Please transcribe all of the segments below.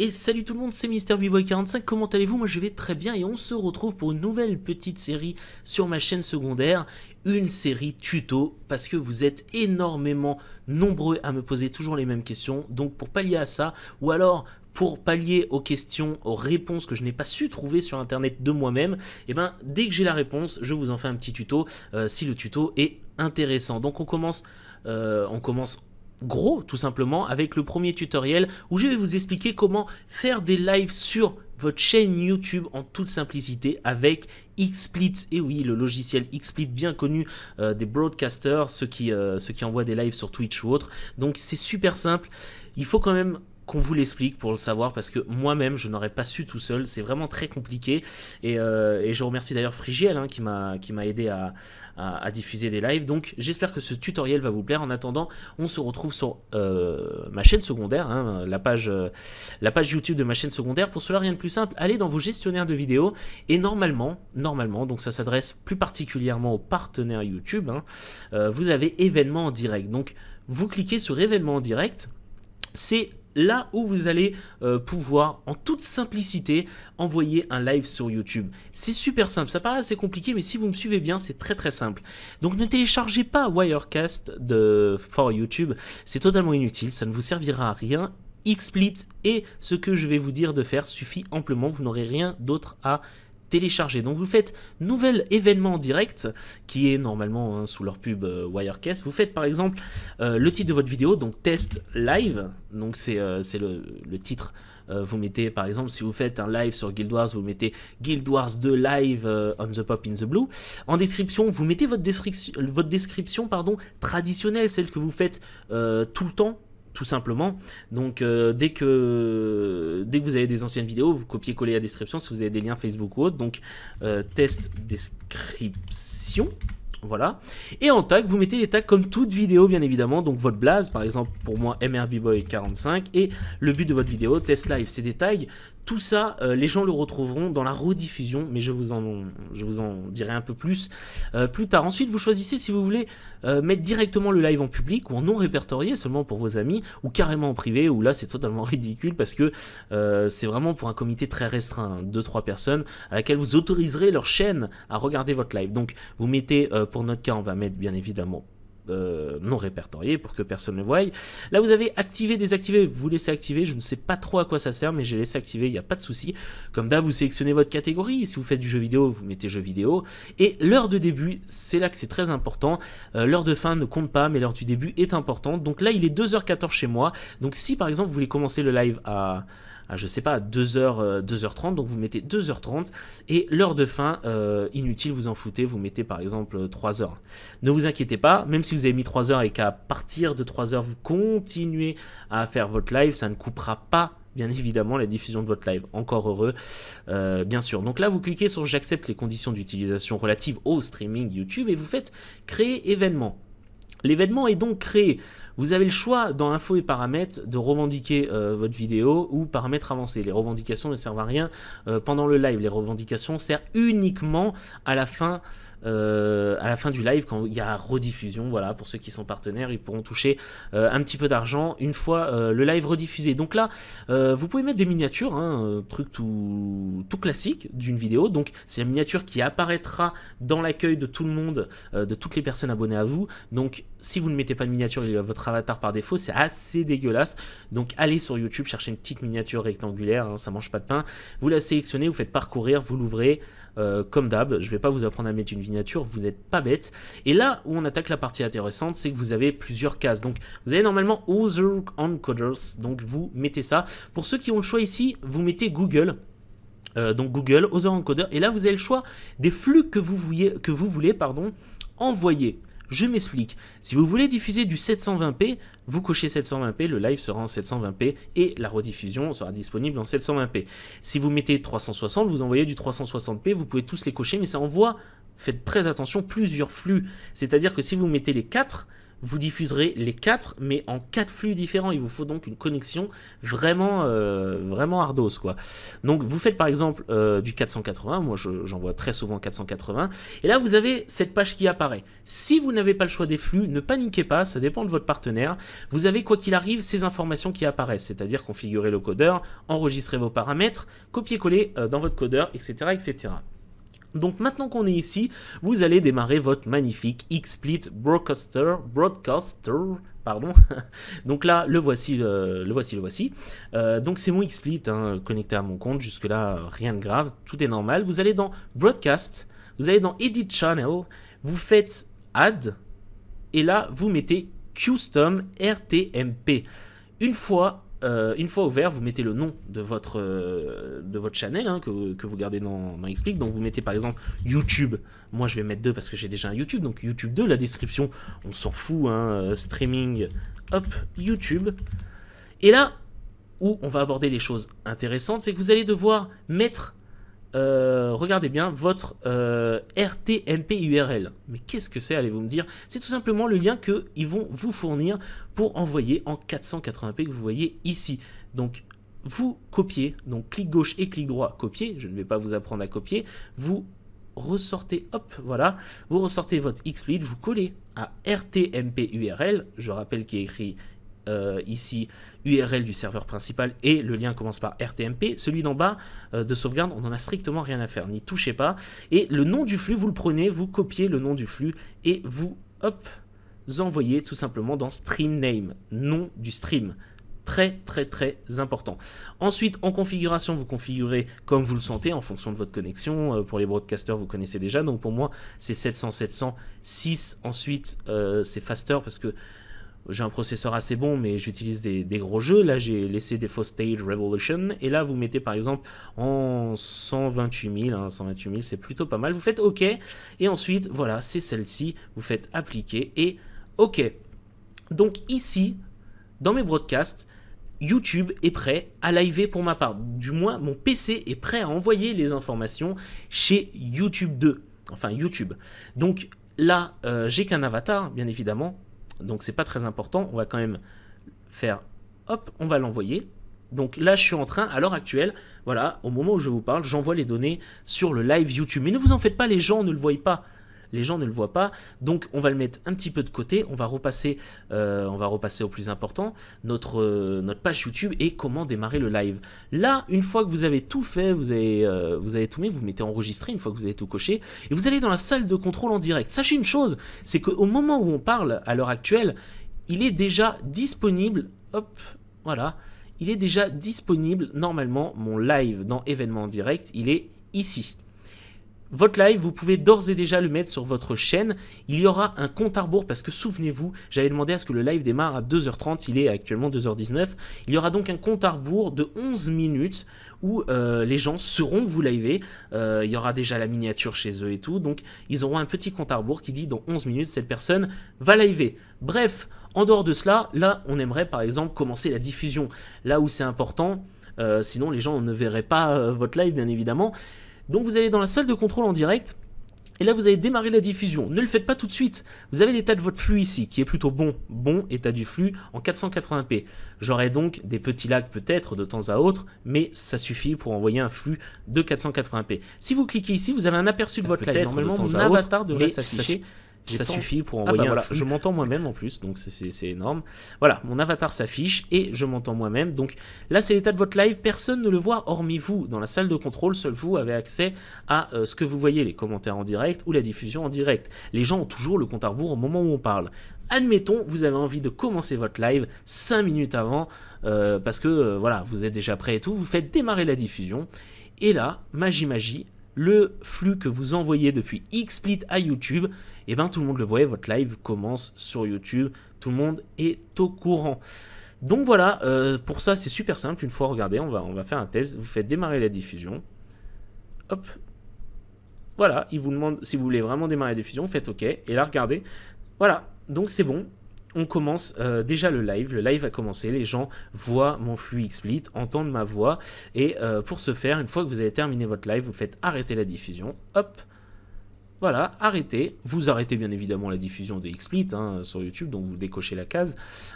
Et salut tout le monde, c'est Mister 45 comment allez-vous Moi je vais très bien et on se retrouve pour une nouvelle petite série sur ma chaîne secondaire, une série tuto, parce que vous êtes énormément nombreux à me poser toujours les mêmes questions, donc pour pallier à ça, ou alors pour pallier aux questions, aux réponses que je n'ai pas su trouver sur internet de moi-même, et eh ben dès que j'ai la réponse, je vous en fais un petit tuto euh, si le tuto est intéressant. Donc on commence, euh, on commence gros tout simplement avec le premier tutoriel où je vais vous expliquer comment faire des lives sur votre chaîne YouTube en toute simplicité avec XSplit. Et oui, le logiciel XSplit bien connu euh, des broadcasters, ceux qui, euh, ceux qui envoient des lives sur Twitch ou autre. Donc c'est super simple. Il faut quand même qu'on vous l'explique pour le savoir parce que moi-même je n'aurais pas su tout seul. C'est vraiment très compliqué et, euh, je remercie d'ailleurs Frigiel hein, qui m'a aidé à, diffuser des lives. Donc j'espère que ce tutoriel va vous plaire. En attendant, on se retrouve sur euh, ma chaîne secondaire, hein, euh, la page YouTube de ma chaîne secondaire. Pour cela rien de plus simple, allez dans vos gestionnaires de vidéos et normalement normalement donc ça s'adresse plus particulièrement aux partenaires YouTube. Hein, vous avez événements en direct. Donc vous cliquez sur événements en direct. C'est là où vous allez euh, pouvoir en toute simplicité envoyer un live sur YouTube. C'est super simple, ça paraît assez compliqué mais si vous me suivez bien c'est très très simple. Donc ne téléchargez pas Wirecast de for YouTube, c'est totalement inutile, ça ne vous servira à rien XSplit et ce que je vais vous dire de faire suffit amplement, vous n'aurez rien d'autre à télécharger. Donc vous faites nouvel événement direct, qui est normalement hein, sous leur pub euh, Wirecast. Vous faites par exemple euh, le titre de votre vidéo, donc test live, donc c'est euh, le, titre. vous mettez par exemple, si vous faites un live sur Guild Wars, vous mettez Guild Wars 2 live on the pop in the blue. En description, vous mettez votre, description, votre description pardon, traditionnelle, celle que vous faites tout le temps tout simplement. Donc euh, dès, que, dès que vous avez des anciennes vidéos, vous copiez-collez la description si vous avez des liens Facebook ou autre. Donc euh, test description. Voilà. Et en tag, vous mettez les tags comme toute vidéo, bien évidemment. Donc votre blaze, par exemple, pour moi, b-boy 45 Et le but de votre vidéo, test live, c'est des tags tout ça, euh, les gens le retrouveront dans la rediffusion, mais je vous en, je vous en dirai un peu plus euh, plus tard. Ensuite, vous choisissez si vous voulez euh, mettre directement le live en public ou en non répertorié seulement pour vos amis, ou carrément en privé, où là c'est totalement ridicule parce que c'est vraiment pour un comité très restreint, 2-3 hein, personnes, à laquelle vous autoriserez leur chaîne à regarder votre live. Donc vous mettez, pour notre cas, on va mettre bien évidemment euh, non répertorié pour que personne ne voie. Là, vous avez activé, désactivé, vous laissez activer. Je ne sais pas trop à quoi ça sert, mais j'ai laissé activer, il n'y a pas de souci. Comme d'hab, vous sélectionnez votre catégorie. Si vous faites du jeu vidéo, vous mettez jeu vidéo. Et l'heure de début, c'est là que c'est très important. Euh, l'heure de fin ne compte pas, mais l'heure du début est importante. Donc là, il est 2h14 chez moi. Donc si par exemple, vous voulez commencer le live à je ne sais pas, 2h, euh, 2h30, donc vous mettez 2h30, et l'heure de fin, euh, inutile, vous en foutez, vous mettez par exemple 3h. Euh, ne vous inquiétez pas, même si vous avez mis 3h et qu'à partir de 3h, vous continuez à faire votre live, ça ne coupera pas bien évidemment la diffusion de votre live. Encore heureux, bien sûr. Donc là, vous cliquez sur j'accepte les conditions d'utilisation relatives au streaming YouTube et vous faites créer événement. L'événement est donc créé. Vous avez le choix dans Info et Paramètres de revendiquer euh, votre vidéo ou paramètres avancés. Les revendications ne servent à rien euh, pendant le live. Les revendications servent uniquement à la fin euh, à la fin du live quand il y a rediffusion. Voilà, pour ceux qui sont partenaires, ils pourront toucher un petit peu d'argent une fois le live rediffusé. Donc là, vous pouvez mettre des miniatures, hein, un truc tout, tout classique d'une vidéo. Donc c'est la miniature qui apparaîtra dans l'accueil de tout le monde, de toutes les personnes abonnées à vous. Donc si vous ne mettez pas de miniature, votre avatar par défaut, c'est assez dégueulasse. Donc allez sur YouTube, cherchez une petite miniature rectangulaire, hein, ça mange pas de pain. Vous la sélectionnez, vous faites parcourir, vous l'ouvrez, euh, comme d'hab. Je ne vais pas vous apprendre à mettre une miniature, vous n'êtes pas bête. Et là où on attaque la partie intéressante, c'est que vous avez plusieurs cases. Donc vous avez normalement Other Encoders, donc vous mettez ça. Pour ceux qui ont le choix ici, vous mettez Google. Euh, donc Google, Other Encoder, et là vous avez le choix des flux que vous, que vous voulez pardon, envoyer. Je m'explique. Si vous voulez diffuser du 720p, vous cochez 720p, le live sera en 720p et la rediffusion sera disponible en 720p. Si vous mettez 360, vous envoyez du 360p, vous pouvez tous les cocher, mais ça envoie, faites très attention, plusieurs flux. C'est-à-dire que si vous mettez les 4, vous diffuserez les quatre, mais en quatre flux différents. Il vous faut donc une connexion vraiment, euh, vraiment hardos, quoi. Donc, vous faites par exemple euh, du 480. Moi, j'en vois très souvent 480. Et là, vous avez cette page qui apparaît. Si vous n'avez pas le choix des flux, ne paniquez pas. Ça dépend de votre partenaire. Vous avez, quoi qu'il arrive, ces informations qui apparaissent, c'est-à-dire configurer le codeur, enregistrer vos paramètres, copier-coller euh, dans votre codeur, etc., etc. Donc maintenant qu'on est ici, vous allez démarrer votre magnifique XSplit Broadcaster, Broadcaster pardon. donc là, le voici, le, voici, le voici. Euh, donc c'est mon XSplit hein, connecté à mon compte. Jusque-là, rien de grave, tout est normal. Vous allez dans Broadcast, vous allez dans Edit Channel, vous faites Add, et là, vous mettez Custom RTMP. Une fois euh, une fois ouvert, vous mettez le nom de votre, euh, de votre channel hein, que, vous gardez dans, Explique. Donc vous mettez par exemple YouTube. Moi je vais mettre 2 parce que j'ai déjà un YouTube. Donc YouTube 2, la description, on s'en fout. Hein, euh, streaming, hop, YouTube. Et là où on va aborder les choses intéressantes, c'est que vous allez devoir mettre euh, regardez bien votre euh, RTMP URL. Mais qu'est-ce que c'est, allez-vous me dire C'est tout simplement le lien qu'ils vont vous fournir pour envoyer en 480p que vous voyez ici. Donc, vous copiez, donc clic gauche et clic droit, copier, je ne vais pas vous apprendre à copier, vous ressortez, hop, voilà, vous ressortez votre XSplit, vous collez à RTMP URL, je rappelle qu'il est écrit euh, ici URL du serveur principal et le lien commence par RTMP. Celui d'en bas euh, de sauvegarde, on n'en a strictement rien à faire, n'y touchez pas. Et le nom du flux, vous le prenez, vous copiez le nom du flux et vous, hop, envoyez tout simplement dans stream name, nom du stream très très très important. Ensuite, en configuration, vous configurez comme vous le sentez en fonction de votre connexion. Euh, pour les broadcasters, vous connaissez déjà. Donc pour moi, c'est 700, 706 Ensuite, c'est faster parce que j'ai un processeur assez bon, mais j'utilise des, gros jeux. Là, j'ai laissé des faux Stage Revolution. Et là, vous mettez par exemple en 128 000. 128 000, c'est plutôt pas mal. Vous faites OK. Et ensuite, voilà, c'est celle-ci. Vous faites appliquer et OK. Donc ici, dans mes broadcasts, YouTube est prêt à live pour ma part. Du moins, mon PC est prêt à envoyer les informations chez YouTube 2. Enfin, YouTube. Donc là, euh, j'ai qu'un avatar, bien évidemment donc c'est pas très important, on va quand même faire hop, on va l'envoyer. Donc là, je suis en train, à l'heure actuelle, voilà, au moment où je vous parle, j'envoie les données sur le live YouTube. Mais ne vous en faites pas, les gens ne le voient pas les gens ne le voient pas. Donc on va le mettre un petit peu de côté, on va repasser, euh, on va repasser au plus important, notre, euh, notre page YouTube et comment démarrer le live. Là, une fois que vous avez tout fait, vous avez, euh, vous avez tout mis, vous mettez enregistré, une fois que vous avez tout coché, et vous allez dans la salle de contrôle en direct. Sachez une chose, c'est qu'au moment où on parle, à l'heure actuelle, il est déjà disponible, hop, voilà, il est déjà disponible normalement mon live dans événement en direct, il est ici. Votre live, vous pouvez d'ores et déjà le mettre sur votre chaîne. Il y aura un compte à rebours parce que souvenez-vous, j'avais demandé à ce que le live démarre à 2h30, il est actuellement 2h19. Il y aura donc un compte à rebours de 11 minutes où euh, les gens sauront que vous livez. Euh, il y aura déjà la miniature chez eux et tout. Donc ils auront un petit compte à rebours qui dit dans 11 minutes, cette personne va livez. Bref, en dehors de cela, là, on aimerait par exemple commencer la diffusion. Là où c'est important, euh, sinon les gens ne verraient pas votre live bien évidemment. Donc vous allez dans la salle de contrôle en direct, et là vous allez démarrer la diffusion. Ne le faites pas tout de suite. Vous avez l'état de votre flux ici, qui est plutôt bon, bon état du flux en 480p. J'aurai donc des petits lags peut-être de temps à autre, mais ça suffit pour envoyer un flux de 480p. Si vous cliquez ici, vous avez un aperçu de ah, votre live. Normalement, mon avatar devrait s'afficher ça suffit pour ah bah envoyer voilà, Je m'entends moi-même en plus, donc c'est énorme. Voilà, mon avatar s'affiche et je m'entends moi-même. Donc là, c'est l'état de votre live. Personne ne le voit hormis vous. Dans la salle de contrôle, seul vous avez accès à euh, ce que vous voyez, les commentaires en direct ou la diffusion en direct. Les gens ont toujours le compte à rebours au moment où on parle. Admettons, vous avez envie de commencer votre live 5 minutes avant euh, parce que euh, voilà, vous êtes déjà prêt et tout. Vous faites démarrer la diffusion. Et là, magie magie, le flux que vous envoyez depuis XSplit à YouTube, et eh bien tout le monde le voit, votre live commence sur YouTube, tout le monde est au courant. Donc voilà, euh, pour ça c'est super simple, une fois regardez, on va, on va faire un test, vous faites démarrer la diffusion, hop, voilà, il vous demande si vous voulez vraiment démarrer la diffusion, faites OK, et là regardez, voilà, donc c'est bon, on commence euh, déjà le live. Le live a commencé, les gens voient mon flux XSplit, entendent ma voix. Et euh, pour ce faire, une fois que vous avez terminé votre live, vous faites arrêter la diffusion. Hop voilà, arrêtez. Vous arrêtez bien évidemment la diffusion de XSplit hein, sur YouTube, donc vous décochez la case.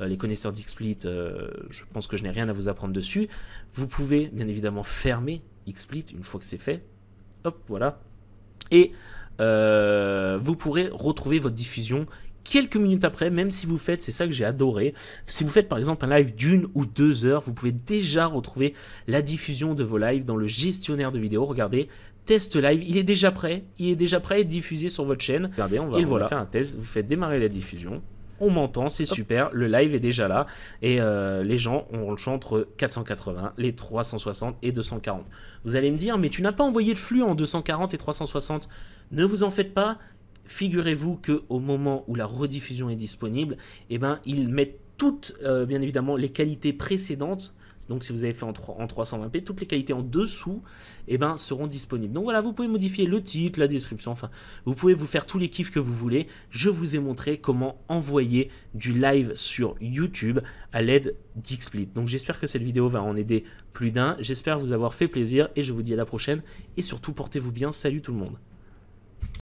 Euh, les connaisseurs d'XSplit, je pense que je n'ai rien à vous apprendre dessus. Vous pouvez bien évidemment fermer XSplit une fois que c'est fait. Hop, voilà. Et vous pourrez retrouver votre diffusion quelques minutes après, même si vous faites, c'est ça que j'ai adoré, si vous faites par exemple un live d'une ou deux heures, vous pouvez déjà retrouver la diffusion de vos lives dans le gestionnaire de vidéos. Regardez, test live, il est déjà prêt, il est déjà prêt à être diffusé sur votre chaîne. Regardez, on va, voilà. faire un test, vous faites démarrer la diffusion on m'entend, c'est super, le live est déjà là, et euh, les gens ont le choix entre 480, les 360 et 240. Vous allez me dire, mais tu n'as pas envoyé le flux en 240 et 360, ne vous en faites pas, figurez-vous qu'au moment où la rediffusion est disponible, eh ben, ils mettent toutes, euh, bien évidemment, les qualités précédentes. Donc si vous avez fait en, 320p, toutes les qualités en dessous eh ben, seront disponibles. Donc voilà, vous pouvez modifier le titre, la description, enfin, vous pouvez vous faire tous les kiffs que vous voulez. Je vous ai montré comment envoyer du live sur YouTube à l'aide d'Xplit. Donc j'espère que cette vidéo va en aider plus d'un. J'espère vous avoir fait plaisir et je vous dis à la prochaine. Et surtout, portez-vous bien. Salut tout le monde.